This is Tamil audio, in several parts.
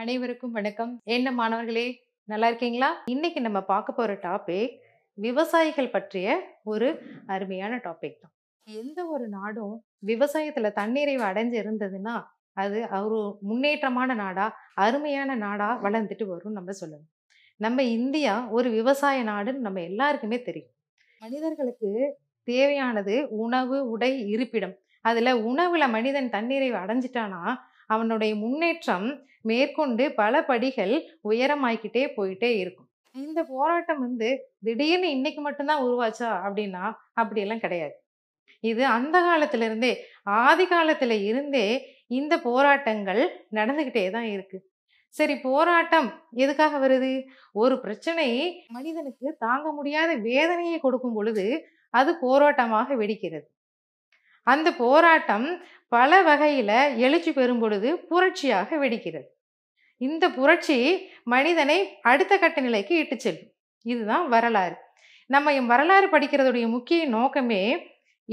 அனைவருக்கும் வணக்கம் என்ன மாணவர்களே நல்லா இருக்கீங்களா இன்னைக்கு நம்ம பார்க்க போற டாபிக் விவசாயிகள் பற்றிய ஒரு அருமையான டாபிக் தான் எந்த ஒரு நாடும் விவசாயத்துல தன்னிறைவு அடைஞ்சு இருந்ததுன்னா அது ஒரு முன்னேற்றமான நாடா அருமையான நாடா வளர்ந்துட்டு வரும் நம்ம சொல்லணும் நம்ம இந்தியா ஒரு விவசாய நாடுன்னு நம்ம எல்லாருக்குமே தெரியும் மனிதர்களுக்கு தேவையானது உணவு உடை இருப்பிடம் அதுல உணவுல மனிதன் தன்னிறைவு அடைஞ்சிட்டானா அவனுடைய முன்னேற்றம் மேற்கொண்டு பல படிகள் உயரமாய்கிட்டே போயிட்டே இருக்கும் இந்த போராட்டம் வந்து திடீர்னு இன்னைக்கு மட்டும்தான் உருவாச்சா அப்படின்னா அப்படியெல்லாம் கிடையாது இது அந்த காலத்துல இருந்தே ஆதி காலத்துல இருந்தே இந்த போராட்டங்கள் நடந்துகிட்டே தான் இருக்கு சரி போராட்டம் எதுக்காக வருது ஒரு பிரச்சனை மனிதனுக்கு தாங்க முடியாத வேதனையை கொடுக்கும் பொழுது அது போராட்டமாக வெடிக்கிறது அந்த போராட்டம் பல வகையில் எழுச்சி பெறும் பொழுது புரட்சியாக வெடிக்கிறது இந்த புரட்சி மனிதனை அடுத்த கட்ட நிலைக்கு இட்டு செல்லும் இதுதான் வரலாறு நம்ம வரலாறு படிக்கிறதுடைய முக்கிய நோக்கமே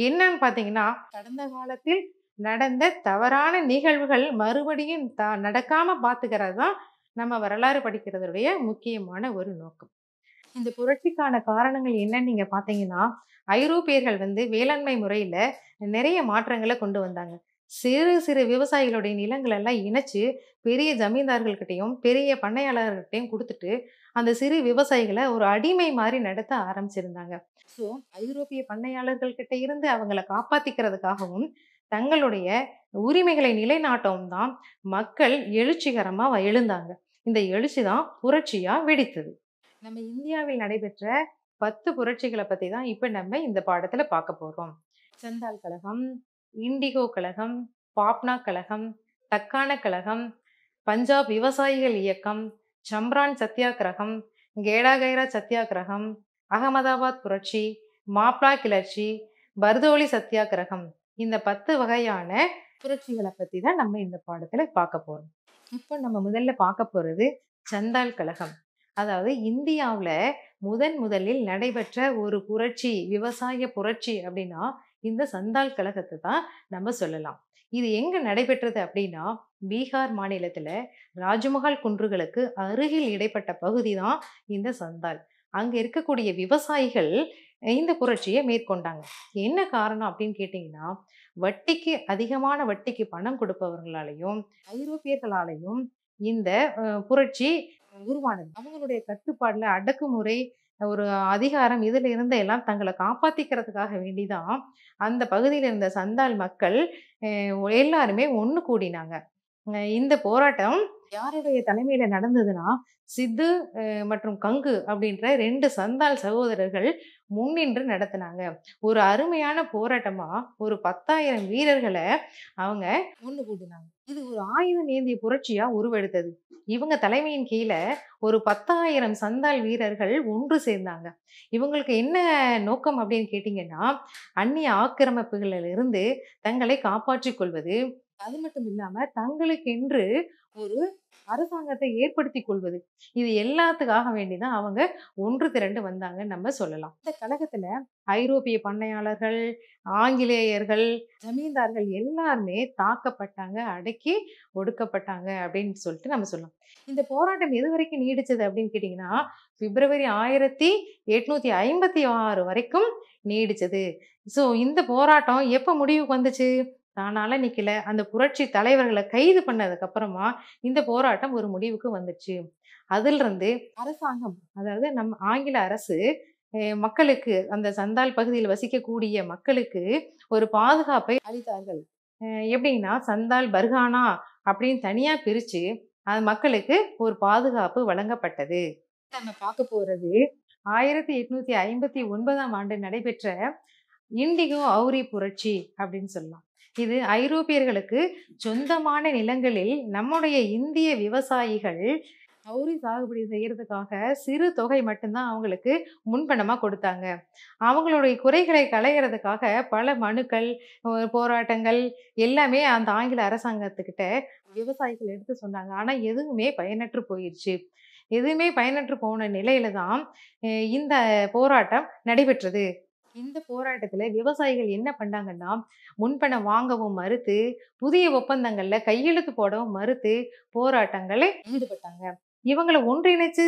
என்னன்னு பார்த்தீங்கன்னா கடந்த காலத்தில் நடந்த தவறான நிகழ்வுகள் மறுபடியும் த நடக்காமல் பார்த்துக்கிறது தான் நம்ம வரலாறு படிக்கிறதுடைய முக்கியமான ஒரு நோக்கம் இந்த புரட்சிக்கான காரணங்கள் என்னன்னு நீங்கள் பார்த்தீங்கன்னா ஐரோப்பியர்கள் வந்து வேளாண்மை முறையில் நிறைய மாற்றங்களை கொண்டு வந்தாங்க சிறு சிறு விவசாயிகளுடைய நிலங்களெல்லாம் இணைச்சு பெரிய ஜமீன்தார்கள்கிட்டையும் பெரிய பண்ணையாளர்கிட்டையும் கொடுத்துட்டு அந்த சிறு விவசாயிகளை ஒரு அடிமை மாதிரி நடத்த ஆரம்பிச்சிருந்தாங்க ஸோ ஐரோப்பிய பண்ணையாளர்கள்கிட்ட இருந்து அவங்கள காப்பாத்திக்கிறதுக்காகவும் தங்களுடைய உரிமைகளை நிலைநாட்டவும் தான் மக்கள் எழுச்சிகரமாக எழுந்தாங்க இந்த எழுச்சி தான் புரட்சியாக வெடித்தது நம்ம இந்தியாவில் நடைபெற்ற பத்து புரட்சிகளை பற்றி தான் இப்போ நம்ம இந்த பாடத்தில் பார்க்க போகிறோம் சந்தால் கழகம் இண்டிகோ கழகம் பாப்னா கழகம் தக்கான கழகம் பஞ்சாப் விவசாயிகள் இயக்கம் சம்ரான் சத்தியாகிரகம் கேடாகைரா சத்தியாகிரகம் அகமதாபாத் புரட்சி மாப்ளா கிளர்ச்சி பர்தோலி சத்தியாகிரகம் இந்த பத்து வகையான புரட்சிகளை பற்றி தான் நம்ம இந்த பாடத்தில் பார்க்க போகிறோம் இப்போ நம்ம முதல்ல பார்க்க போகிறது சந்தால் கழகம் அதாவது இந்தியாவில் முதன் முதலில் நடைபெற்ற ஒரு புரட்சி விவசாய புரட்சி அப்படின்னா இந்த சந்தால் கழகத்தை தான் நம்ம சொல்லலாம் இது எங்க நடைபெற்றது அப்படின்னா பீகார் மாநிலத்துல ராஜமஹால் குன்றுகளுக்கு அருகில் இடைப்பட்ட பகுதி தான் இந்த சந்தால் அங்க இருக்கக்கூடிய விவசாயிகள் இந்த புரட்சியை மேற்கொண்டாங்க என்ன காரணம் அப்படின்னு கேட்டீங்கன்னா வட்டிக்கு அதிகமான வட்டிக்கு பணம் கொடுப்பவர்களாலையும் ஐரோப்பியர்களாலையும் இந்த புரட்சி உருவானது அவங்களுடைய கட்டுப்பாடில் அடக்குமுறை ஒரு அதிகாரம் இதில் இருந்த எல்லாம் தங்களை காப்பாற்றிக்கிறதுக்காக வேண்டிதான் அந்த பகுதியில் இருந்த சந்தால் மக்கள் எல்லாருமே ஒன்று கூடினாங்க இந்த போராட்டம் யாருடைய தலைமையில நடந்ததுன்னா சித்து மற்றும் கங்கு அப்படின்ற ரெண்டு சந்தால் சகோதரர்கள் முன்னின்று நடத்தினாங்க ஒரு அருமையான போராட்டமா ஒரு பத்தாயிரம் வீரர்களை அவங்க ஒன்று கூட்டினாங்க இது ஒரு ஆயுதம் ஏந்திய புரட்சியா உருவெடுத்தது இவங்க தலைமையின் கீழே ஒரு பத்தாயிரம் சந்தால் வீரர்கள் ஒன்று சேர்ந்தாங்க இவங்களுக்கு என்ன நோக்கம் அப்படின்னு கேட்டீங்கன்னா அந்நிய ஆக்கிரமிப்புகளிலிருந்து தங்களை காப்பாற்றிக் கொள்வது அது மட்டும் இல்லாம தங்களுக்கென்று ஒரு அரசாங்கத்தை ஏற்படுத்தி கொள்வது இது எல்லாத்துக்காக வேண்டிதான் அவங்க ஒன்று திரண்டு வந்தாங்கன்னு நம்ம சொல்லலாம் இந்த கழகத்துல ஐரோப்பிய பண்ணையாளர்கள் ஆங்கிலேயர்கள் ஜமீன்தார்கள் எல்லாருமே தாக்கப்பட்டாங்க அடக்கி ஒடுக்கப்பட்டாங்க அப்படின்னு சொல்லிட்டு நம்ம சொல்லலாம் இந்த போராட்டம் எது வரைக்கும் நீடிச்சது அப்படின்னு கேட்டிங்கன்னா பிப்ரவரி ஆயிரத்தி எட்நூத்தி ஐம்பத்தி ஆறு வரைக்கும் நீடிச்சது ஸோ இந்த போராட்டம் எப்போ முடிவுக்கு வந்துச்சு தானால நிக்கல அந்த புரட்சி தலைவர்களை கைது பண்ணதுக்கு அப்புறமா இந்த போராட்டம் ஒரு முடிவுக்கு வந்துச்சு அதுல இருந்து அரசாங்கம் அதாவது நம் ஆங்கில அரசு மக்களுக்கு அந்த சந்தால் பகுதியில் வசிக்கக்கூடிய மக்களுக்கு ஒரு பாதுகாப்பை அளித்தார்கள் எப்படின்னா சந்தால் பர்கானா அப்படின்னு தனியாக பிரித்து அது மக்களுக்கு ஒரு பாதுகாப்பு வழங்கப்பட்டது நம்ம பார்க்க போகிறது ஆயிரத்தி எட்நூத்தி ஐம்பத்தி ஒன்பதாம் ஆண்டு நடைபெற்ற இண்டிகோ அவுரி புரட்சி அப்படின்னு சொல்லலாம் இது ஐரோப்பியர்களுக்கு சொந்தமான நிலங்களில் நம்முடைய இந்திய விவசாயிகள் அவுரி சாகுபடி செய்கிறதுக்காக சிறு தொகை மட்டும்தான் அவங்களுக்கு முன்பணமாக கொடுத்தாங்க அவங்களுடைய குறைகளை களைகிறதுக்காக பல மனுக்கள் போராட்டங்கள் எல்லாமே அந்த ஆங்கில அரசாங்கத்துக்கிட்ட விவசாயிகள் எடுத்து சொன்னாங்க ஆனால் எதுவுமே பயனற்று போயிடுச்சு எதுவுமே பயனற்று போன நிலையில தான் இந்த போராட்டம் நடைபெற்றது இந்த போராட்டத்தில் விவசாயிகள் என்ன பண்ணாங்கன்னா முன்பணம் வாங்கவும் மறுத்து புதிய ஒப்பந்தங்களில் கையெழுத்து போடவும் மறுத்து போராட்டங்களை ஈடுபட்டாங்க இவங்களை ஒன்றிணைச்சு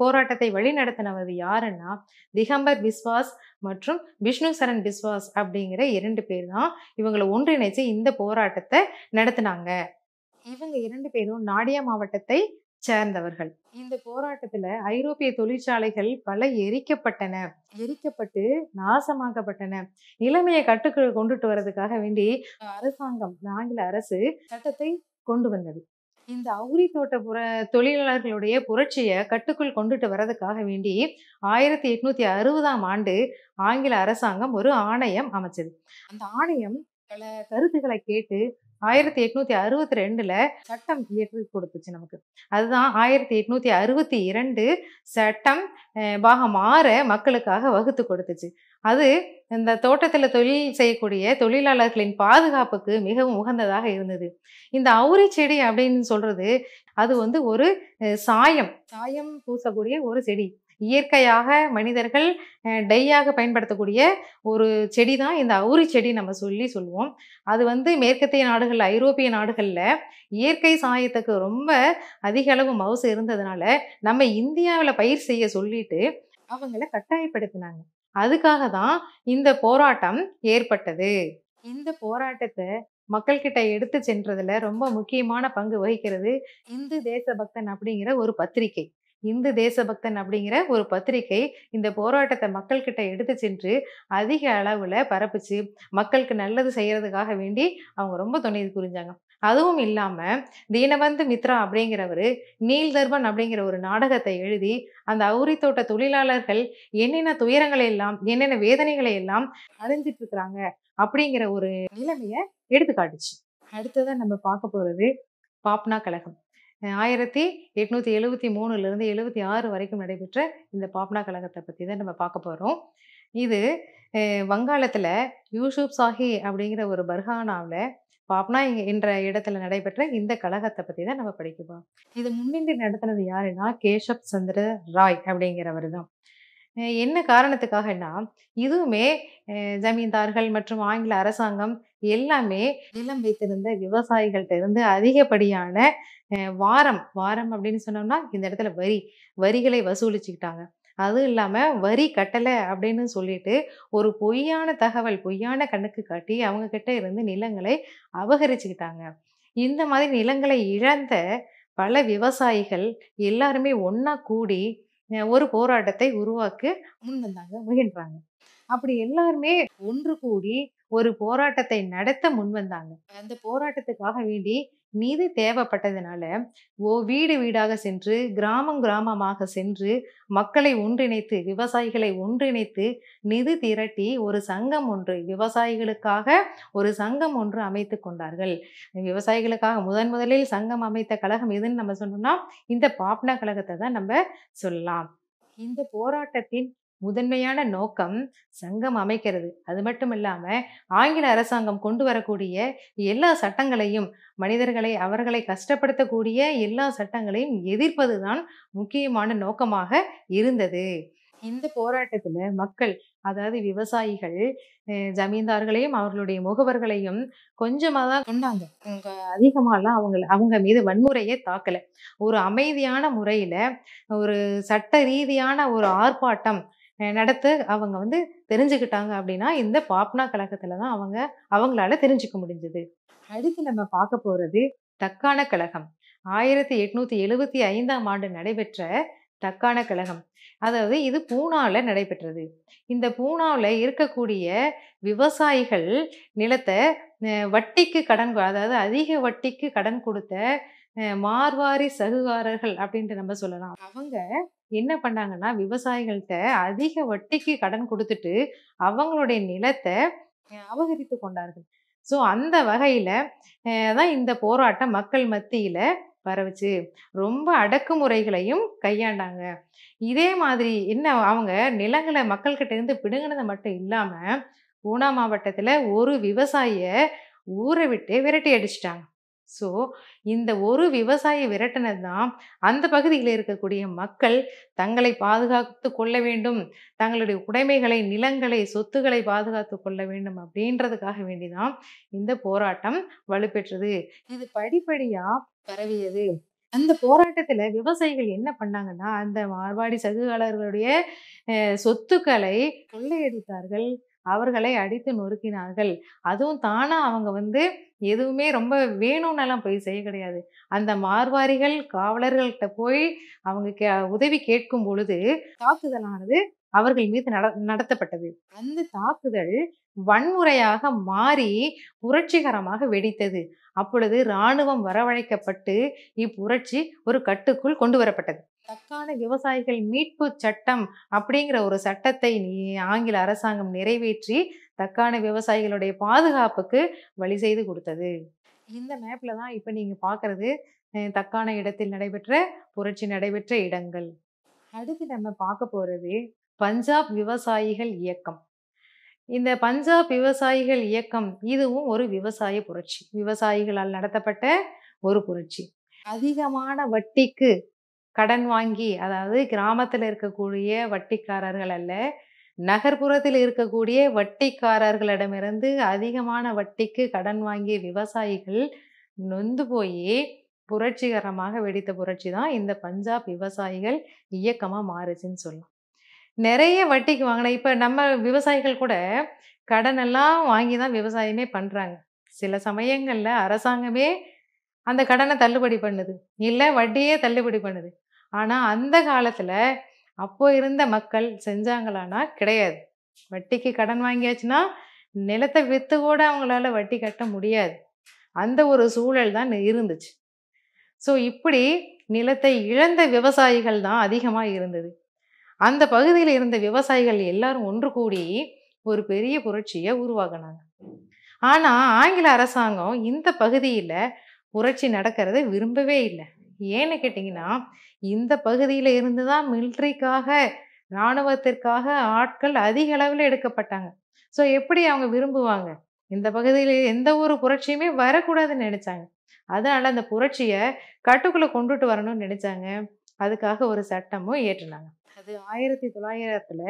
போராட்டத்தை வழிநடத்தினவது யாருன்னா திகம்பர் பிஸ்வாஸ் மற்றும் விஷ்ணு சரண் பிஸ்வாஸ் அப்படிங்கிற இரண்டு பேர் தான் இவங்களை ஒன்றிணைச்சு இந்த போராட்டத்தை நடத்தினாங்க இவங்க இரண்டு பேரும் நாடியா மாவட்டத்தை சேர்ந்தவர்கள் இந்த போராட்டத்துல ஐரோப்பிய தொழிற்சாலைகள் பல எரிக்கப்பட்டன எரிக்கப்பட்டு நாசமாக்கப்பட்டன நிலைமையை கட்டுக்குள் கொண்டுட்டு வர்றதுக்காக வேண்டி அரசாங்கம் ஆங்கில அரசு சட்டத்தை கொண்டு வந்தது இந்த அவுரி தோட்ட புற தொழிலாளர்களுடைய புரட்சியை கட்டுக்குள் கொண்டுட்டு வர்றதுக்காக வேண்டி ஆயிரத்தி எட்நூத்தி அறுபதாம் ஆண்டு ஆங்கில அரசாங்கம் ஒரு ஆணையம் அமைச்சது அந்த ஆணையம் பல கருத்துக்களை கேட்டு ஆயிரத்தி எட்நூத்தி அறுபத்தி ரெண்டுல சட்டம் இயற்றி கொடுத்துச்சு நமக்கு அதுதான் ஆயிரத்தி எட்நூத்தி அறுபத்தி இரண்டு சட்டம் பாகம் ஆற மக்களுக்காக வகுத்து கொடுத்துச்சு அது இந்த தோட்டத்தில் தொழில் செய்யக்கூடிய தொழிலாளர்களின் பாதுகாப்புக்கு மிகவும் உகந்ததாக இருந்தது இந்த அவுரி செடி அப்படின்னு சொல்றது அது வந்து ஒரு சாயம் சாயம் பூசக்கூடிய ஒரு செடி இயற்கையாக மனிதர்கள் டையாக பயன்படுத்தக்கூடிய ஒரு செடி தான் இந்த அவுரி செடி நம்ம சொல்லி சொல்லுவோம் அது வந்து மேற்கத்திய நாடுகள் ஐரோப்பிய நாடுகளில் இயற்கை சாயத்துக்கு ரொம்ப அதிக அளவு மவுசு இருந்ததுனால நம்ம இந்தியாவில் பயிர் செய்ய சொல்லிட்டு அவங்கள கட்டாயப்படுத்தினாங்க அதுக்காக தான் இந்த போராட்டம் ஏற்பட்டது இந்த போராட்டத்தை மக்கள்கிட்ட எடுத்து சென்றதுல ரொம்ப முக்கியமான பங்கு வகிக்கிறது இந்து தேசபக்தன் அப்படிங்கிற ஒரு பத்திரிகை இந்து தேசபக்தன் அப்படிங்கிற ஒரு பத்திரிகை இந்த போராட்டத்தை மக்கள்கிட்ட எடுத்து சென்று அதிக அளவில் பரப்பிச்சு மக்களுக்கு நல்லது செய்கிறதுக்காக வேண்டி அவங்க ரொம்ப துணை புரிஞ்சாங்க அதுவும் இல்லாமல் தீனவந்து மித்ரா அப்படிங்கிறவர் நீல் தர்பன் அப்படிங்கிற ஒரு நாடகத்தை எழுதி அந்த அவுரி தோட்ட தொழிலாளர்கள் என்னென்ன துயரங்களை எல்லாம் என்னென்ன வேதனைகளை எல்லாம் அறிஞ்சிட்டு இருக்கிறாங்க அப்படிங்கிற ஒரு நிலைமையை எடுத்து காட்டுச்சு அடுத்ததான் நம்ம பார்க்க போகிறது பாப்னா கழகம் ஆயிரத்தி எட்நூற்றி எழுபத்தி மூணுலேருந்து எழுபத்தி ஆறு வரைக்கும் நடைபெற்ற இந்த பாப்னா கழகத்தை பற்றி தான் நம்ம பார்க்க போகிறோம் இது வங்காளத்தில் யூசுப் சாஹி அப்படிங்கிற ஒரு பர்ஹானாவில் பாப்னா என்ற இடத்துல நடைபெற்ற இந்த கழகத்தை பற்றி தான் நம்ம படிக்கப்போம் இது முன்னின்றி நடத்துனது யாருன்னா கேஷப் சந்திர ராய் அப்படிங்கிறவர் தான் என்ன காரணத்துக்காகனா இதுவுமே ஜமீன்தார்கள் மற்றும் ஆங்கில அரசாங்கம் எல்லாமே நிலம் வைத்திருந்த விவசாயிகள்கிட்ட இருந்து அதிகப்படியான வாரம் வாரம் அப்படின்னு சொன்னோம்னா இந்த இடத்துல வரி வரிகளை வசூலிச்சுக்கிட்டாங்க அதுவும் இல்லாமல் வரி கட்டலை அப்படின்னு சொல்லிட்டு ஒரு பொய்யான தகவல் பொய்யான கணக்கு காட்டி அவங்க கிட்ட இருந்து நிலங்களை அபகரிச்சுக்கிட்டாங்க இந்த மாதிரி நிலங்களை இழந்த பல விவசாயிகள் எல்லாருமே ஒன்றா கூடி ஒரு போராட்டத்தை உருவாக்க முன் வந்தாங்க முயன்றாங்க அப்படி எல்லாருமே ஒன்று கூடி ஒரு போராட்டத்தை நடத்த முன்வந்தாங்க அந்த போராட்டத்துக்காக வேண்டி நீதி தேவைப்பட்டதுனால ஓ வீடு வீடாக சென்று கிராமம் கிராமமாக சென்று மக்களை ஒன்றிணைத்து விவசாயிகளை ஒன்றிணைத்து நிதி திரட்டி ஒரு சங்கம் ஒன்று விவசாயிகளுக்காக ஒரு சங்கம் ஒன்று அமைத்து கொண்டார்கள் விவசாயிகளுக்காக முதன் முதலில் சங்கம் அமைத்த கழகம் எதுன்னு நம்ம சொன்னோம்னா இந்த பாப்னா கழகத்தை தான் நம்ம சொல்லலாம் இந்த போராட்டத்தின் முதன்மையான நோக்கம் சங்கம் அமைக்கிறது அது மட்டும் இல்லாமல் ஆங்கில அரசாங்கம் கொண்டு வரக்கூடிய எல்லா சட்டங்களையும் மனிதர்களை அவர்களை கஷ்டப்படுத்தக்கூடிய எல்லா சட்டங்களையும் எதிர்ப்பது தான் முக்கியமான நோக்கமாக இருந்தது இந்த போராட்டத்தில் மக்கள் அதாவது விவசாயிகள் ஜமீன்தார்களையும் அவர்களுடைய முகவர்களையும் கொஞ்சமாக தான் கொண்டாங்க அதிகமாகலாம் அவங்க அவங்க மீது வன்முறையே தாக்கலை ஒரு அமைதியான முறையில் ஒரு சட்ட ரீதியான ஒரு ஆர்ப்பாட்டம் நடத்த அவங்க வந்து தெரிஞ்சுக்கிட்டாங்க அப்படின்னா இந்த பாப்னா கழகத்துல தான் அவங்க அவங்களால தெரிஞ்சுக்க முடிஞ்சது அடுத்து நம்ம பார்க்க போறது தக்கான கழகம் ஆயிரத்தி எட்நூத்தி எழுபத்தி ஐந்தாம் ஆண்டு நடைபெற்ற தக்கான கழகம் அதாவது இது பூனாவில் நடைபெற்றது இந்த பூனாவில் இருக்கக்கூடிய விவசாயிகள் நிலத்தை வட்டிக்கு கடன் அதாவது அதிக வட்டிக்கு கடன் கொடுத்த மார்வாரி சகுகாரர்கள் அப்படின்ட்டு நம்ம சொல்லலாம் அவங்க என்ன பண்ணாங்கன்னா விவசாயிகள்கிட்ட அதிக வட்டிக்கு கடன் கொடுத்துட்டு அவங்களுடைய நிலத்தை அபகரித்து கொண்டார்கள் ஸோ அந்த வகையில் தான் இந்த போராட்டம் மக்கள் மத்தியில் பரவுச்சு ரொம்ப அடக்குமுறைகளையும் கையாண்டாங்க இதே மாதிரி என்ன அவங்க நிலங்களை மக்கள்கிட்ட இருந்து பிடுங்கினது மட்டும் இல்லாமல் பூனா மாவட்டத்தில் ஒரு விவசாயியை ஊரை விட்டு விரட்டி அடிச்சிட்டாங்க ஸோ இந்த ஒரு விவசாய விரட்டினது தான் அந்த பகுதியில் இருக்கக்கூடிய மக்கள் தங்களை பாதுகாத்து கொள்ள வேண்டும் தங்களுடைய உடைமைகளை நிலங்களை சொத்துக்களை பாதுகாத்து கொள்ள வேண்டும் அப்படின்றதுக்காக வேண்டிதான் இந்த போராட்டம் வலுப்பெற்றது இது படிப்படியாக பரவியது அந்த போராட்டத்தில் விவசாயிகள் என்ன பண்ணாங்கன்னா அந்த மார்வாடி சகுகாலர்களுடைய சொத்துக்களை கொள்ளையடித்தார்கள் அவர்களை அடித்து நொறுக்கினார்கள் அதுவும் தானாக அவங்க வந்து எதுவுமே ரொம்ப வேணும்னெல்லாம் போய் செய்ய கிடையாது அந்த மார்வாரிகள் காவலர்கள்கிட்ட போய் அவங்க கே உதவி கேட்கும் பொழுது தாக்குதலானது அவர்கள் மீது நட நடத்தப்பட்டது அந்த தாக்குதல் வன்முறையாக மாறி புரட்சிகரமாக வெடித்தது அப்பொழுது இராணுவம் வரவழைக்கப்பட்டு இப்புரட்சி ஒரு கட்டுக்குள் கொண்டு வரப்பட்டது தக்கான விவசாயிகள் மீட்பு சட்டம் அப்படிங்கிற ஒரு சட்டத்தை ஆங்கில அரசாங்கம் நிறைவேற்றி தக்கான விவசாயிகளுடைய பாதுகாப்புக்கு வழி செய்து கொடுத்தது இந்த மேப்பில் தான் இப்போ நீங்கள் பார்க்குறது தக்கான இடத்தில் நடைபெற்ற புரட்சி நடைபெற்ற இடங்கள் அடுத்து நம்ம பார்க்க போகிறது பஞ்சாப் விவசாயிகள் இயக்கம் இந்த பஞ்சாப் விவசாயிகள் இயக்கம் இதுவும் ஒரு விவசாய புரட்சி விவசாயிகளால் நடத்தப்பட்ட ஒரு புரட்சி அதிகமான வட்டிக்கு கடன் வாங்கி அதாவது கிராமத்தில் இருக்கக்கூடிய வட்டிக்காரர்கள் அல்ல நகர்ப்புறத்தில் இருக்கக்கூடிய வட்டிக்காரர்களிடமிருந்து அதிகமான வட்டிக்கு கடன் வாங்கிய விவசாயிகள் நொந்து போய் புரட்சிகரமாக வெடித்த புரட்சி தான் இந்த பஞ்சாப் விவசாயிகள் இயக்கமாக மாறுச்சுன்னு சொல்லலாம் நிறைய வட்டிக்கு வாங்கின இப்போ நம்ம விவசாயிகள் கூட கடனெல்லாம் வாங்கி தான் விவசாயமே பண்ணுறாங்க சில சமயங்களில் அரசாங்கமே அந்த கடனை தள்ளுபடி பண்ணுது இல்லை வட்டியே தள்ளுபடி பண்ணுது ஆனால் அந்த காலத்தில் அப்போ இருந்த மக்கள் செஞ்சாங்களானா கிடையாது வட்டிக்கு கடன் வாங்கியாச்சுன்னா நிலத்தை விற்று கூட அவங்களால வட்டி கட்ட முடியாது அந்த ஒரு சூழல் தான் இருந்துச்சு ஸோ இப்படி நிலத்தை இழந்த விவசாயிகள் தான் அதிகமாக இருந்தது அந்த பகுதியில் இருந்த விவசாயிகள் எல்லாரும் ஒன்று கூடி ஒரு பெரிய புரட்சியை உருவாக்குனாங்க ஆனால் ஆங்கில அரசாங்கம் இந்த பகுதியில் புரட்சி நடக்கிறத விரும்பவே இல்லை ஏன்னு கேட்டிங்கன்னா இந்த பகுதியில் இருந்து தான் மில்ட்ரிக்காக இராணுவத்திற்காக ஆட்கள் அதிக அளவில் எடுக்கப்பட்டாங்க ஸோ எப்படி அவங்க விரும்புவாங்க இந்த பகுதியில் எந்த ஒரு புரட்சியுமே வரக்கூடாதுன்னு நினச்சாங்க அதனால் அந்த புரட்சியை கட்டுக்குள்ளே கொண்டுட்டு வரணும்னு நினச்சாங்க அதுக்காக ஒரு சட்டமும் ஏற்றினாங்க அது ஆயிரத்தி தொள்ளாயிரத்தில்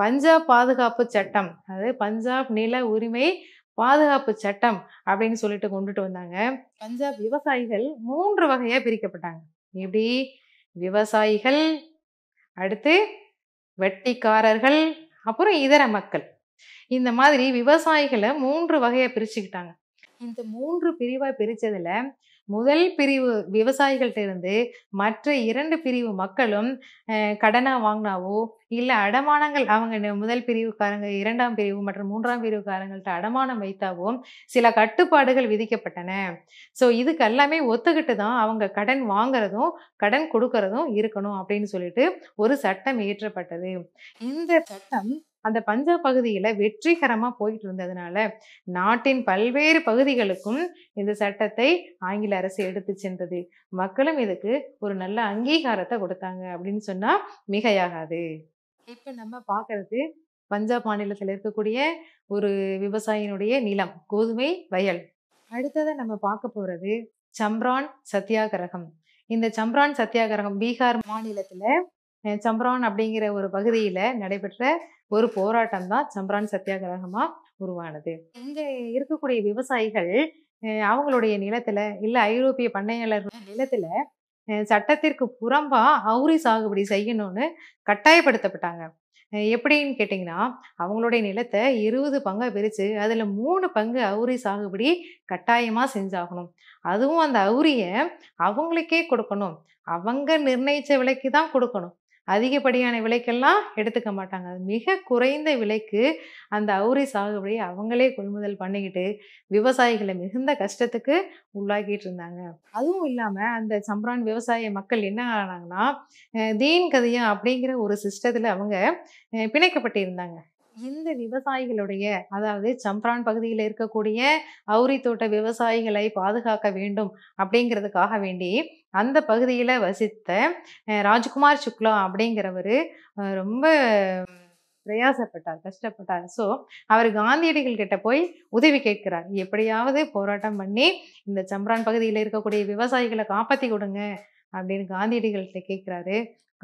பஞ்சாப் பாதுகாப்பு சட்டம் அதாவது பஞ்சாப் நில உரிமை பாதுகாப்பு சட்டம் அப்படின்னு சொல்லிட்டு கொண்டுட்டு வந்தாங்க பஞ்சாப் விவசாயிகள் மூன்று வகையா பிரிக்கப்பட்டாங்க எப்படி விவசாயிகள் அடுத்து வெட்டிக்காரர்கள் அப்புறம் இதர மக்கள் இந்த மாதிரி விவசாயிகளை மூன்று வகையா பிரிச்சுக்கிட்டாங்க இந்த மூன்று பிரிவா பிரிச்சதுல முதல் பிரிவு விவசாயிகள்கிட்ட இருந்து மற்ற இரண்டு பிரிவு மக்களும் கடனாக வாங்கினாவோ இல்லை அடமானங்கள் அவங்க முதல் பிரிவுக்காரங்க இரண்டாம் பிரிவு மற்றும் மூன்றாம் பிரிவுக்காரங்கள்ட்ட அடமானம் வைத்தாவும் சில கட்டுப்பாடுகள் விதிக்கப்பட்டன ஸோ இதுக்கு எல்லாமே ஒத்துக்கிட்டு தான் அவங்க கடன் வாங்குறதும் கடன் கொடுக்கறதும் இருக்கணும் அப்படின்னு சொல்லிட்டு ஒரு சட்டம் இயற்றப்பட்டது இந்த சட்டம் அந்த பஞ்சாப் பகுதியில் வெற்றிகரமாக போயிட்டு இருந்ததுனால நாட்டின் பல்வேறு பகுதிகளுக்கும் இந்த சட்டத்தை ஆங்கில அரசு எடுத்து சென்றது மக்களும் இதுக்கு ஒரு நல்ல அங்கீகாரத்தை கொடுத்தாங்க அப்படின்னு சொன்னால் மிகையாகாது இப்போ நம்ம பார்க்கறது பஞ்சாப் மாநிலத்தில் இருக்கக்கூடிய ஒரு விவசாயினுடைய நிலம் கோதுமை வயல் அடுத்ததை நம்ம பார்க்க போகிறது சம்ரான் சத்தியாகிரகம் இந்த சம்ரான் சத்தியாகிரகம் பீகார் மாநிலத்தில் சம்ரான் அப்படிங்கிற ஒரு பகுதியில் நடைபெற்ற ஒரு போராட்டம் தான் சம்பரான் சத்தியாகிரகமா உருவானது இங்க இருக்கக்கூடிய விவசாயிகள் அவங்களுடைய நிலத்துல இல்ல ஐரோப்பிய பண்ணையாளர் நிலத்துல சட்டத்திற்கு புறம்பா அவுரி சாகுபடி செய்யணும்னு கட்டாயப்படுத்தப்பட்டாங்க எப்படின்னு கேட்டிங்கன்னா அவங்களுடைய நிலத்தை இருபது பங்காக பிரித்து அதில் மூணு பங்கு அவுரி சாகுபடி கட்டாயமாக செஞ்சாகணும் அதுவும் அந்த அவுரியை அவங்களுக்கே கொடுக்கணும் அவங்க நிர்ணயித்த விலைக்கு தான் கொடுக்கணும் அதிகப்படியான விலைக்கெல்லாம் எடுத்துக்க மாட்டாங்க அது மிக குறைந்த விலைக்கு அந்த அவுரி சாகுபடியை அவங்களே கொள்முதல் பண்ணிக்கிட்டு விவசாயிகளை மிகுந்த கஷ்டத்துக்கு உள்ளாக்கிட்டு இருந்தாங்க அதுவும் இல்லாமல் அந்த சம்பரான் விவசாய மக்கள் என்ன ஆனாங்கன்னா தீன் கதியம் அப்படிங்கிற ஒரு சிஸ்டத்தில் அவங்க பிணைக்கப்பட்டிருந்தாங்க இந்த விவசாயிகளுடைய அதாவது சம்ப்ரான் பகுதியில் இருக்கக்கூடிய அவுரி தோட்ட விவசாயிகளை பாதுகாக்க வேண்டும் அப்படிங்கிறதுக்காக வேண்டி அந்த பகுதியில் வசித்த ராஜ்குமார் சுக்லா அப்படிங்கிறவர் ரொம்ப பிரயாசப்பட்டார் கஷ்டப்பட்டார் ஸோ அவர் காந்தியடிகள் கிட்ட போய் உதவி கேட்கிறார் எப்படியாவது போராட்டம் பண்ணி இந்த சம்பரான் பகுதியில் இருக்கக்கூடிய விவசாயிகளை காப்பாற்றி கொடுங்க அப்படின்னு காந்தியடிகள்கிட்ட கேட்குறாரு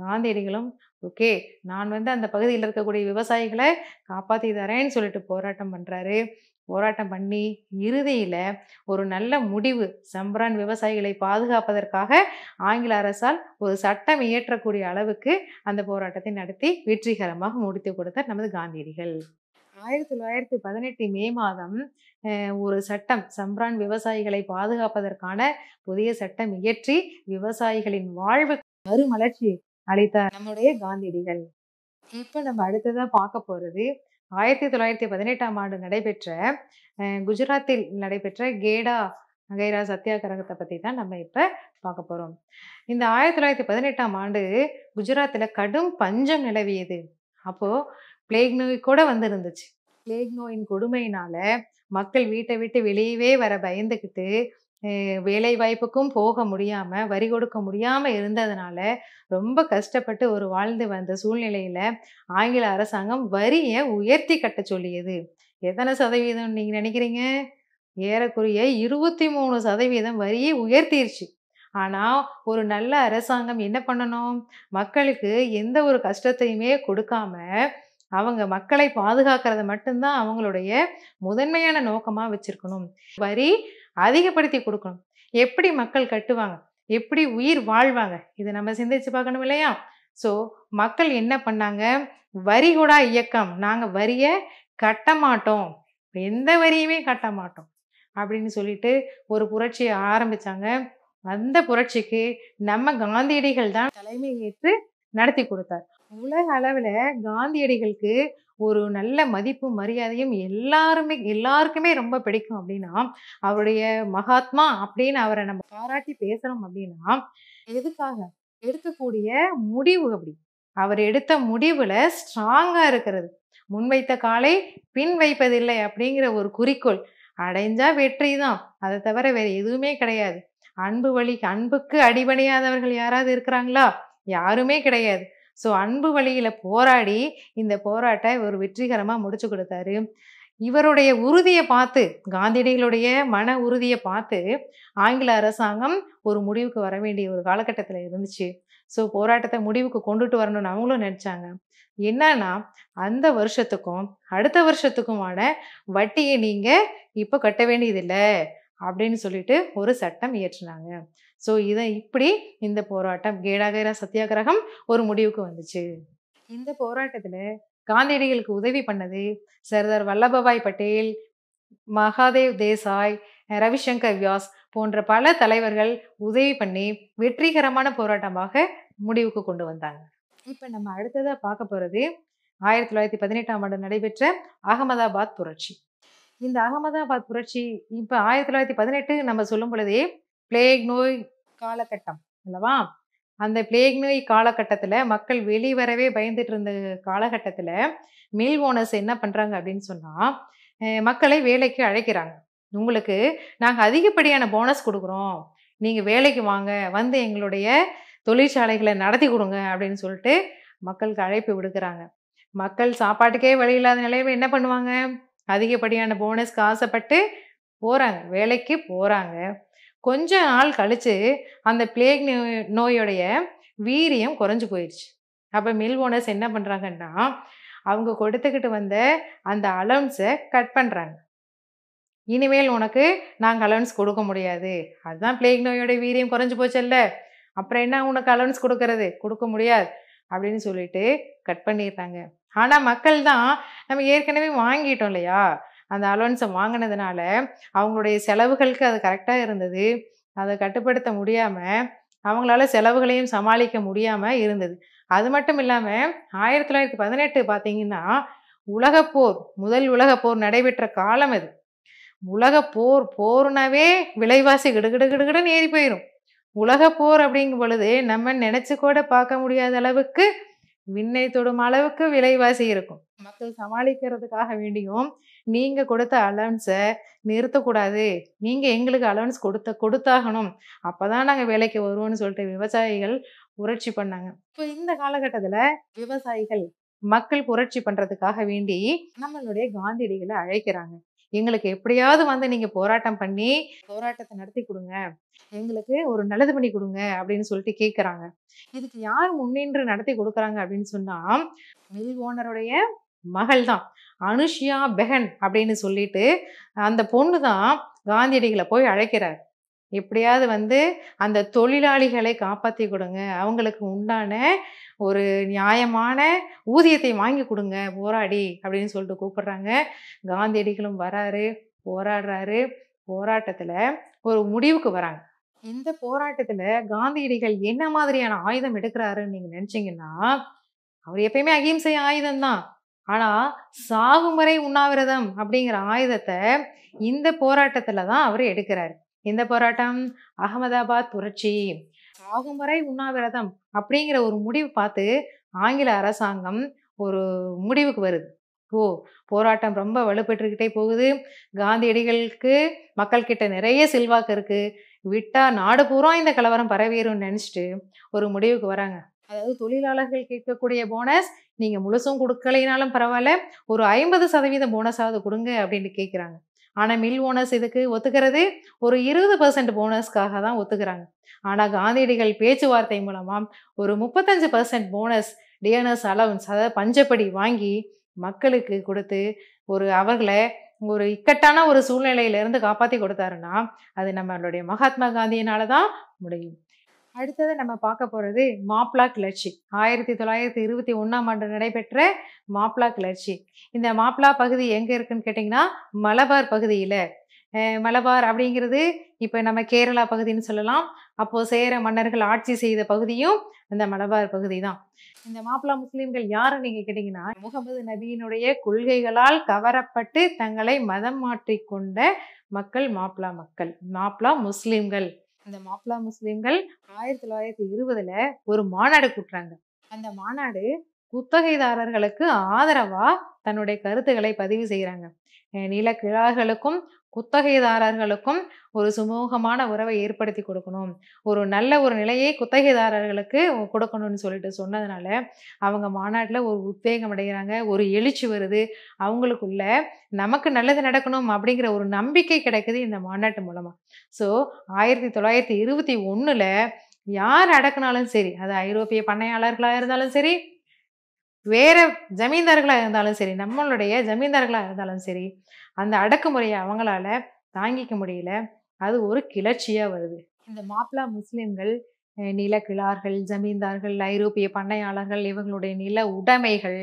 காந்தியடிகளும் ஓகே நான் வந்து அந்த பகுதியில் இருக்கக்கூடிய விவசாயிகளை காப்பாற்றி தரேன்னு சொல்லிட்டு போராட்டம் பண்ணுறாரு போராட்டம் பண்ணி இறுதியில் ஒரு நல்ல முடிவு சம்பரான் விவசாயிகளை பாதுகாப்பதற்காக ஆங்கில அரசால் ஒரு சட்டம் இயற்றக்கூடிய அளவுக்கு அந்த போராட்டத்தை நடத்தி வெற்றிகரமாக முடித்து கொடுத்தார் நமது காந்தியடிகள் ஆயிரத்தி தொள்ளாயிரத்தி பதினெட்டு மே மாதம் ஒரு சட்டம் சம்பரான் விவசாயிகளை பாதுகாப்பதற்கான புதிய சட்டம் இயற்றி விவசாயிகளின் வாழ்வு மறுமலர்ச்சி அளித்தார் நம்முடைய காந்தியடிகள் இப்போ நம்ம அடுத்ததாக பார்க்க போகிறது ஆயிரத்தி தொள்ளாயிரத்தி பதினெட்டாம் ஆண்டு நடைபெற்ற குஜராத்தில் நடைபெற்ற கேடா ககைரா சத்தியாகிரகத்தை பற்றி தான் நம்ம இப்போ பார்க்க போகிறோம் இந்த ஆயிரத்தி தொள்ளாயிரத்தி பதினெட்டாம் ஆண்டு குஜராத்தில் கடும் பஞ்சம் நிலவியது அப்போது பிளேக் நோய் கூட வந்துருந்துச்சு பிளேக் நோயின் கொடுமையினால மக்கள் வீட்டை விட்டு வெளியவே வர பயந்துக்கிட்டு வேலை வாய்ப்புக்கும் போக முடியாம வரி கொடுக்க முடியாம இருந்ததுனால ரொம்ப கஷ்டப்பட்டு ஒரு வாழ்ந்து வந்த சூழ்நிலையில ஆங்கில அரசாங்கம் வரியை உயர்த்தி கட்ட சொல்லியது எத்தனை சதவீதம் நீங்க நினைக்கிறீங்க ஏறக்குறைய இருபத்தி மூணு சதவீதம் வரியை உயர்த்திருச்சு ஆனால் ஒரு நல்ல அரசாங்கம் என்ன பண்ணணும் மக்களுக்கு எந்த ஒரு கஷ்டத்தையுமே கொடுக்காம அவங்க மக்களை பாதுகாக்கிறத மட்டும்தான் அவங்களுடைய முதன்மையான நோக்கமாக வச்சுருக்கணும் வரி அதிகப்படுத்தி கொடுக்கணும் எப்படி மக்கள் கட்டுவாங்க எப்படி உயிர் வாழ்வாங்க இதை நம்ம சிந்திச்சு பார்க்கணும் இல்லையா ஸோ மக்கள் என்ன பண்ணாங்க வரிகூடா இயக்கம் நாங்கள் வரியை கட்ட மாட்டோம் எந்த வரியுமே கட்ட மாட்டோம் அப்படின்னு சொல்லிட்டு ஒரு புரட்சியை ஆரம்பித்தாங்க அந்த புரட்சிக்கு நம்ம காந்தியடிகள் தான் தலைமை ஏற்று நடத்தி கொடுத்தார் உலக அளவில் காந்தியடிகளுக்கு ஒரு நல்ல மதிப்பு மரியாதையும் எல்லாருமே எல்லாருக்குமே ரொம்ப பிடிக்கும் அப்படின்னா அவருடைய மகாத்மா அப்படின்னு அவரை நம்ம பாராட்டி பேசணும் அப்படின்னா எதுக்காக எடுக்கக்கூடிய முடிவு அப்படி அவர் எடுத்த முடிவுல ஸ்ட்ராங்கா இருக்கிறது முன்வைத்த காலை பின் வைப்பதில்லை அப்படிங்கிற ஒரு குறிக்கோள் அடைஞ்சா வெற்றி தான் அதை தவிர வேற எதுவுமே கிடையாது அன்பு வழி அன்புக்கு அடிபணியாதவர்கள் யாராவது இருக்கிறாங்களா யாருமே கிடையாது ஸோ அன்பு வழியில் போராடி இந்த போராட்டை ஒரு வெற்றிகரமாக முடிச்சு கொடுத்தாரு இவருடைய உறுதியை பார்த்து காந்தியடிகளுடைய மன உறுதியை பார்த்து ஆங்கில அரசாங்கம் ஒரு முடிவுக்கு வர வேண்டிய ஒரு காலகட்டத்தில் இருந்துச்சு ஸோ போராட்டத்தை முடிவுக்கு கொண்டுட்டு வரணும்னு அவங்களும் நினச்சாங்க என்னன்னா அந்த வருஷத்துக்கும் அடுத்த வருஷத்துக்குமான வட்டியை நீங்கள் இப்போ கட்ட வேண்டியதில்லை அப்படின்னு சொல்லிட்டு ஒரு சட்டம் இயற்றினாங்க ஸோ இதை இப்படி இந்த போராட்டம் கேடாகைரா சத்தியாகிரகம் ஒரு முடிவுக்கு வந்துச்சு இந்த போராட்டத்தில் காந்தியடிகளுக்கு உதவி பண்ணது சர்தார் வல்லபாய் பட்டேல் மகாதேவ் தேசாய் ரவிசங்கர் வியாஸ் போன்ற பல தலைவர்கள் உதவி பண்ணி வெற்றிகரமான போராட்டமாக முடிவுக்கு கொண்டு வந்தாங்க இப்போ நம்ம அடுத்ததாக பார்க்க போகிறது ஆயிரத்தி தொள்ளாயிரத்தி பதினெட்டாம் ஆண்டு நடைபெற்ற அகமதாபாத் புரட்சி இந்த அகமதாபாத் புரட்சி இப்போ ஆயிரத்தி தொள்ளாயிரத்தி பதினெட்டு நம்ம சொல்லும் பொழுதே பிளேக் நோய் காலகட்டம் அல்லவா அந்த பிளேக் நோய் காலகட்டத்தில் மக்கள் வெளிவரவே பயந்துட்டு இருந்த காலகட்டத்தில் மில் ஓனர்ஸ் என்ன பண்ணுறாங்க அப்படின்னு சொன்னால் மக்களை வேலைக்கு அழைக்கிறாங்க உங்களுக்கு நாங்கள் அதிகப்படியான போனஸ் கொடுக்குறோம் நீங்கள் வேலைக்கு வாங்க வந்து எங்களுடைய தொழிற்சாலைகளை நடத்தி கொடுங்க அப்படின்னு சொல்லிட்டு மக்களுக்கு அழைப்பு விடுக்கிறாங்க மக்கள் சாப்பாட்டுக்கே வழி இல்லாத நிலையில என்ன பண்ணுவாங்க அதிகப்படியான போனஸ்க்கு ஆசைப்பட்டு போகிறாங்க வேலைக்கு போகிறாங்க கொஞ்ச நாள் கழித்து அந்த பிளேக் நோயோடைய வீரியம் குறைஞ்சி போயிடுச்சு அப்போ மில் ஓனர்ஸ் என்ன பண்ணுறாங்கன்னா அவங்க கொடுத்துக்கிட்டு வந்த அந்த அலவுன்ஸை கட் பண்ணுறாங்க இனிமேல் உனக்கு நாங்கள் அலவுன்ஸ் கொடுக்க முடியாது அதுதான் பிளேக் நோயோடைய வீரியம் குறைஞ்சி போச்சல்ல அப்புறம் என்ன உனக்கு அலவுன்ஸ் கொடுக்கறது கொடுக்க முடியாது அப்படின்னு சொல்லிட்டு கட் பண்ணிடுறாங்க ஆனால் மக்கள் தான் நம்ம ஏற்கனவே வாங்கிட்டோம் இல்லையா அந்த அலோன்ஸை வாங்கினதுனால அவங்களுடைய செலவுகளுக்கு அது கரெக்டாக இருந்தது அதை கட்டுப்படுத்த முடியாமல் அவங்களால செலவுகளையும் சமாளிக்க முடியாமல் இருந்தது அது மட்டும் இல்லாமல் ஆயிரத்தி தொள்ளாயிரத்தி பதினெட்டு பார்த்தீங்கன்னா உலகப்போர் முதல் உலகப்போர் நடைபெற்ற காலம் அது உலகப்போர் போர்னாவே விலைவாசி கிடுகிடுகிடுகிடுன்னு ஏறி போயிடும் உலகப்போர் அப்படிங்கும் பொழுது நம்ம நினச்சி கூட பார்க்க முடியாத அளவுக்கு விண்ணை தொடும் அளவுக்கு விலைவாசி இருக்கும் மக்கள் சமாளிக்கிறதுக்காக வேண்டியும் நீங்க கொடுத்த அலவன்ஸை நிறுத்தக்கூடாது நீங்க எங்களுக்கு அலவன்ஸ் கொடுத்த கொடுத்தாகணும் அப்பதான் நாங்க வேலைக்கு வருவோம்னு சொல்லிட்டு விவசாயிகள் புரட்சி பண்ணாங்க இப்போ இந்த காலகட்டத்துல விவசாயிகள் மக்கள் புரட்சி பண்றதுக்காக வேண்டி நம்மளுடைய காந்தியடிகளை அழைக்கிறாங்க எங்களுக்கு எப்படியாவது வந்து நீங்கள் போராட்டம் பண்ணி போராட்டத்தை நடத்தி கொடுங்க எங்களுக்கு ஒரு நல்லது பண்ணி கொடுங்க அப்படின்னு சொல்லிட்டு கேட்குறாங்க இதுக்கு யார் முன்னின்று நடத்தி கொடுக்குறாங்க அப்படின்னு சொன்னால் மில் ஓனருடைய மகள் தான் அனுஷியா பெஹன் அப்படின்னு சொல்லிட்டு அந்த பொண்ணு தான் காந்தியடிகளை போய் அழைக்கிறார் எப்படியாவது வந்து அந்த தொழிலாளிகளை காப்பாற்றி கொடுங்க அவங்களுக்கு உண்டான ஒரு நியாயமான ஊதியத்தை வாங்கி கொடுங்க போராடி அப்படின்னு சொல்லிட்டு கூப்பிடுறாங்க காந்தியடிகளும் வராரு போராடுறாரு போராட்டத்தில் ஒரு முடிவுக்கு வராங்க இந்த போராட்டத்தில் காந்தியடிகள் என்ன மாதிரியான ஆயுதம் எடுக்கிறாருன்னு நீங்கள் நினச்சிங்கன்னா அவர் எப்பயுமே அகிம்சை ஆயுதம் தான் ஆனால் சாகுமுறை உண்ணாவிரதம் அப்படிங்கிற ஆயுதத்தை இந்த போராட்டத்தில் தான் அவர் எடுக்கிறாரு இந்த போராட்டம் அகமதாபாத் புரட்சி ஆகும் வரை உண்ணாவிரதம் அப்படிங்கிற ஒரு முடிவு பார்த்து ஆங்கில அரசாங்கம் ஒரு முடிவுக்கு வருது ஓ போராட்டம் ரொம்ப வலுப்பெற்றுக்கிட்டே போகுது காந்தியடிகளுக்கு மக்கள்கிட்ட நிறைய செல்வாக்கு இருக்குது விட்டால் நாடு பூரா இந்த கலவரம் பரவிடும் நினச்சிட்டு ஒரு முடிவுக்கு வராங்க அதாவது தொழிலாளர்கள் கேட்கக்கூடிய போனஸ் நீங்கள் முழுசும் கொடுக்கலைனாலும் பரவாயில்ல ஒரு ஐம்பது சதவீதம் போனஸாவது கொடுங்க அப்படின்னு கேட்குறாங்க ஆனால் மில் ஓனர்ஸ் இதுக்கு ஒத்துக்கிறது ஒரு இருபது பர்சன்ட் போனஸ்க்காக தான் ஒத்துக்கிறாங்க ஆனால் காந்தியடிகள் பேச்சுவார்த்தை மூலமாக ஒரு முப்பத்தஞ்சு பர்சன்ட் போனஸ் டிஎன்எஸ் அலவன்ஸ் அதாவது பஞ்சப்படி வாங்கி மக்களுக்கு கொடுத்து ஒரு அவர்களை ஒரு இக்கட்டான ஒரு சூழ்நிலையிலேருந்து காப்பாற்றி கொடுத்தாருன்னா அது நம்மளுடைய மகாத்மா காந்தியினால தான் முடியும் அடுத்தது நம்ம பார்க்க போகிறது மாப்ளா கிளர்ச்சி ஆயிரத்தி தொள்ளாயிரத்தி இருபத்தி ஒன்றாம் ஆண்டு நடைபெற்ற மாப்பிளா கிளர்ச்சி இந்த மாப்பிளா பகுதி எங்கே இருக்குன்னு கேட்டிங்கன்னா மலபார் பகுதியில் மலபார் அப்படிங்கிறது இப்போ நம்ம கேரளா பகுதின்னு சொல்லலாம் அப்போது சேர மன்னர்கள் ஆட்சி செய்த பகுதியும் இந்த மலபார் பகுதி தான் இந்த மாப்பிளா முஸ்லீம்கள் யாருன்னு நீங்கள் கேட்டிங்கன்னா முகமது நபியினுடைய கொள்கைகளால் கவரப்பட்டு தங்களை மதம் மாற்றிக்கொண்ட மக்கள் மாப்பிளா மக்கள் மாப்பிளா முஸ்லீம்கள் அந்த மாப்பிளா முஸ்லீம்கள் ஆயிரத்தி தொள்ளாயிரத்தி இருபதுல ஒரு மாநாடு கூட்டுறாங்க அந்த மாநாடு குத்தகைதாரர்களுக்கு ஆதரவா தன்னுடைய கருத்துக்களை பதிவு செய்யறாங்க நிலக்கிழார்களுக்கும் குத்தகைதாரர்களுக்கும் ஒரு சுமூகமான உறவை ஏற்படுத்தி கொடுக்கணும் ஒரு நல்ல ஒரு நிலையை குத்தகைதாரர்களுக்கு கொடுக்கணும்னு சொல்லிட்டு சொன்னதுனால அவங்க மாநாட்டில் ஒரு உத்வேகம் அடைகிறாங்க ஒரு எழுச்சி வருது அவங்களுக்குள்ள நமக்கு நல்லது நடக்கணும் அப்படிங்கிற ஒரு நம்பிக்கை கிடைக்குது இந்த மாநாட்டு மூலமாக ஸோ ஆயிரத்தி தொள்ளாயிரத்தி இருபத்தி ஒன்றில் யார் அடக்குனாலும் சரி அது ஐரோப்பிய பண்ணையாளர்களாக இருந்தாலும் சரி வேற ஜமீன்தார்களாக இருந்தாலும் சரி நம்மளுடைய ஜமீன்தார்களாக இருந்தாலும் சரி அந்த அடக்குமுறையை அவங்களால தாங்கிக்க முடியல அது ஒரு கிளர்ச்சியாக வருது இந்த மாப்பிளா முஸ்லீம்கள் நிலக்கிழார்கள் ஜமீன்தார்கள் ஐரோப்பிய பண்ணையாளர்கள் இவங்களுடைய நில உடைமைகள்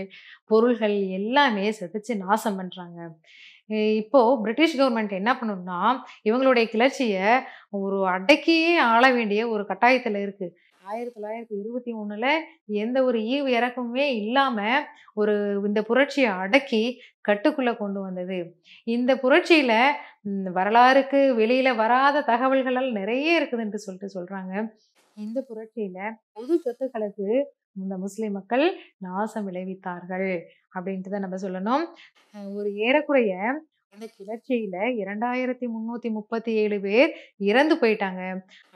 பொருள்கள் எல்லாமே செதைச்சு நாசம் பண்ணுறாங்க இப்போது பிரிட்டிஷ் கவர்மெண்ட் என்ன பண்ணணும்னா இவங்களுடைய கிளர்ச்சியை ஒரு அடக்கியே ஆள வேண்டிய ஒரு கட்டாயத்தில் இருக்குது ஆயிரத்தி தொள்ளாயிரத்தி இருபத்தி ஒன்றில் எந்த ஒரு ஈவு இறக்கமுமே இல்லாமல் ஒரு இந்த புரட்சியை அடக்கி கட்டுக்குள்ளே கொண்டு வந்தது இந்த புரட்சியில் வரலாறுக்கு வெளியில் வராத தகவல்கள் நிறைய இருக்குதுன்ட்டு சொல்லிட்டு சொல்கிறாங்க இந்த புரட்சியில் பொது சொத்துக்களுக்கு இந்த முஸ்லீம் மக்கள் நாசம் விளைவித்தார்கள் அப்படின்ட்டு தான் நம்ம சொல்லணும் ஒரு ஏறக்குறைய இந்த கிளர்ச்சியில இரண்டாயிரத்தி முன்னூத்தி முப்பத்தி ஏழு பேர் இறந்து போயிட்டாங்க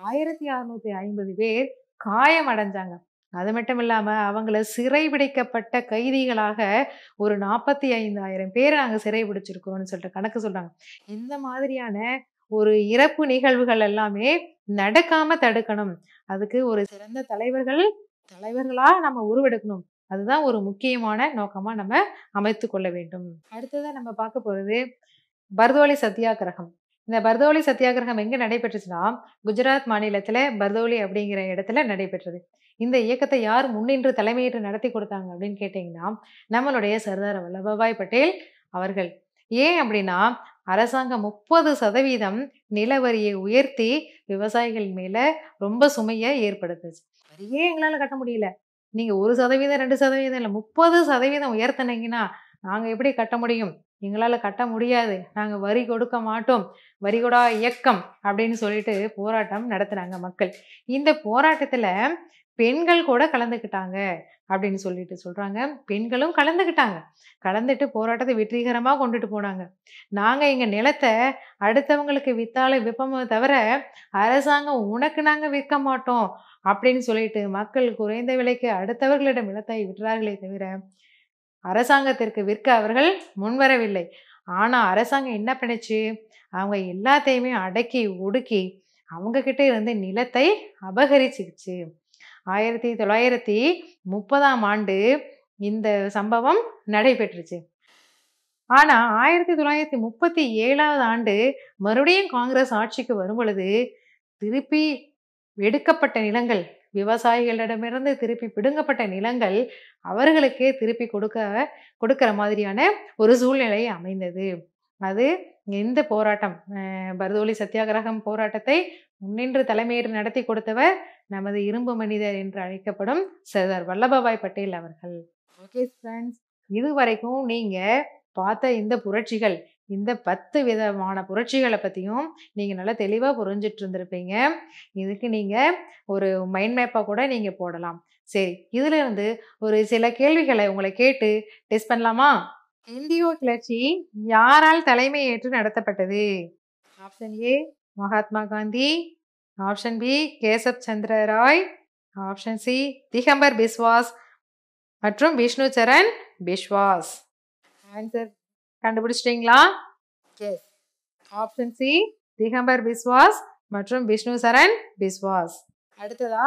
ஆயிரத்தி அறுநூத்தி ஐம்பது பேர் காயம் அடைஞ்சாங்க அது மட்டும் இல்லாமல் அவங்கள பிடிக்கப்பட்ட கைதிகளாக ஒரு நாற்பத்தி ஐந்தாயிரம் பேர் நாங்கள் சிறை பிடிச்சிருக்கிறோம்னு சொல்லிட்டு கணக்கு சொல்கிறாங்க இந்த மாதிரியான ஒரு இறப்பு நிகழ்வுகள் எல்லாமே நடக்காம தடுக்கணும் அதுக்கு ஒரு சிறந்த தலைவர்கள் தலைவர்களா நம்ம உருவெடுக்கணும் அதுதான் ஒரு முக்கியமான நோக்கமா நம்ம அமைத்து கொள்ள வேண்டும் அடுத்ததான் நம்ம பார்க்க போறது பர்தோலி சத்தியாகிரகம் இந்த பர்தோலி சத்தியாகிரகம் எங்கே நடைபெற்றுச்சுன்னா குஜராத் மாநிலத்தில் பர்தோலி அப்படிங்கிற இடத்துல நடைபெற்றது இந்த இயக்கத்தை யார் முன்னின்று தலைமையேற்று நடத்தி கொடுத்தாங்க அப்படின்னு கேட்டிங்கன்னா நம்மளுடைய சர்தார் வல்லபாய் பட்டேல் அவர்கள் ஏன் அப்படின்னா அரசாங்கம் முப்பது சதவீதம் நிலவரியை உயர்த்தி விவசாயிகள் மேலே ரொம்ப சுமையை ஏற்படுத்துச்சு வரியே எங்களால் கட்ட முடியல நீங்கள் ஒரு சதவீதம் ரெண்டு சதவீதம் இல்லை முப்பது சதவீதம் உயர்த்தினீங்கன்னா நாங்கள் எப்படி கட்ட முடியும் எங்களால் கட்ட முடியாது நாங்கள் வரி கொடுக்க மாட்டோம் வரிகொடா இயக்கம் அப்படின்னு சொல்லிட்டு போராட்டம் நடத்துனாங்க மக்கள் இந்த போராட்டத்தில் பெண்கள் கூட கலந்துக்கிட்டாங்க அப்படின்னு சொல்லிட்டு சொல்கிறாங்க பெண்களும் கலந்துக்கிட்டாங்க கலந்துட்டு போராட்டத்தை வெற்றிகரமாக கொண்டுட்டு போனாங்க நாங்கள் எங்கள் நிலத்தை அடுத்தவங்களுக்கு வித்தாலே விற்பம தவிர அரசாங்கம் உனக்கு நாங்கள் விற்க மாட்டோம் அப்படின்னு சொல்லிட்டு மக்கள் குறைந்த விலைக்கு அடுத்தவர்களிடம் நிலத்தை விடுறார்களே தவிர அரசாங்கத்திற்கு விற்க அவர்கள் முன்வரவில்லை ஆனால் அரசாங்கம் என்ன பண்ணுச்சு அவங்க எல்லாத்தையுமே அடக்கி ஒடுக்கி அவங்கக்கிட்ட இருந்து நிலத்தை அபகரிச்சிருச்சு ஆயிரத்தி தொள்ளாயிரத்தி முப்பதாம் ஆண்டு இந்த சம்பவம் நடைபெற்றுச்சு ஆனால் ஆயிரத்தி தொள்ளாயிரத்தி முப்பத்தி ஏழாவது ஆண்டு மறுபடியும் காங்கிரஸ் ஆட்சிக்கு வரும் பொழுது திருப்பி எடுக்கப்பட்ட நிலங்கள் விவசாயிகளிடமிருந்து திருப்பி பிடுங்கப்பட்ட நிலங்கள் அவர்களுக்கே திருப்பி கொடுக்க கொடுக்கிற மாதிரியான ஒரு சூழ்நிலை அமைந்தது அது இந்த போராட்டம் பர்தோலி சத்தியாகிரகம் போராட்டத்தை முன்னின்று தலைமையேற்று நடத்தி கொடுத்தவர் நமது இரும்பு மனிதர் என்று அழைக்கப்படும் சர்தார் வல்லபாய் பட்டேல் அவர்கள் ஓகே ஃப்ரெண்ட்ஸ் இதுவரைக்கும் நீங்கள் பார்த்த இந்த புரட்சிகள் இந்த பத்து விதமான புரட்சிகளை பற்றியும் நீங்கள் நல்லா தெளிவாக புரிஞ்சிட்டு இருந்திருப்பீங்க இதுக்கு நீங்கள் ஒரு மைண்ட் மேப்பாக கூட நீங்கள் போடலாம் சரி இதிலிருந்து ஒரு சில கேள்விகளை உங்களை கேட்டு டெஸ்ட் பண்ணலாமா இந்தியோ கிளர்ச்சி யாரால் தலைமை ஏற்று நடத்தப்பட்டது option A Mahatma Gandhi option B Keshab Chandra Roy option C Digambar Biswas மற்றும் விஷ்ணு சரண் பிஸ்வாஸ் ஆன்சர் கண்டுபிடிச்சிட்டீங்களா ஆப்ஷன் சி திகம்பர் பிஸ்வாஸ் மற்றும் விஷ்ணு சரண் பிஸ்வாஸ் அடுத்ததா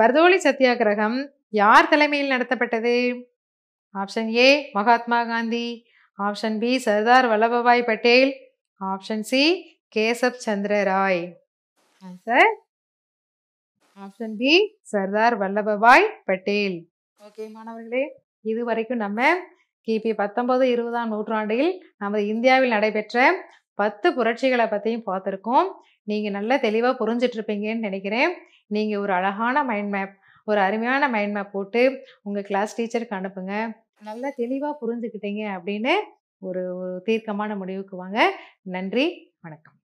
பர்தோலி சத்தியாகிரகம் யார் தலைமையில் நடத்தப்பட்டது option A Mahatma Gandhi option B Sardar Vallabhbhai Patel option C Keshab Chandra Roy sir option B Sardar Vallabhbhai Patel okay மாணவர்களே இது வரைக்கும் நம்ம கிபி பத்தொன்பது இருபதாம் நூற்றாண்டில் நமது இந்தியாவில் நடைபெற்ற பத்து புரட்சிகளை பற்றியும் பார்த்துருக்கோம் நீங்கள் நல்ல தெளிவாக புரிஞ்சிட்ருப்பீங்கன்னு நினைக்கிறேன் நீங்கள் ஒரு அழகான மைண்ட் மேப் ஒரு அருமையான மைண்ட் மேப் போட்டு உங்கள் கிளாஸ் டீச்சருக்கு அனுப்புங்க நல்லா தெளிவாக புரிஞ்சுக்கிட்டீங்க அப்படின்னு ஒரு ஒரு தீர்க்கமான முடிவுக்கு வாங்க நன்றி வணக்கம்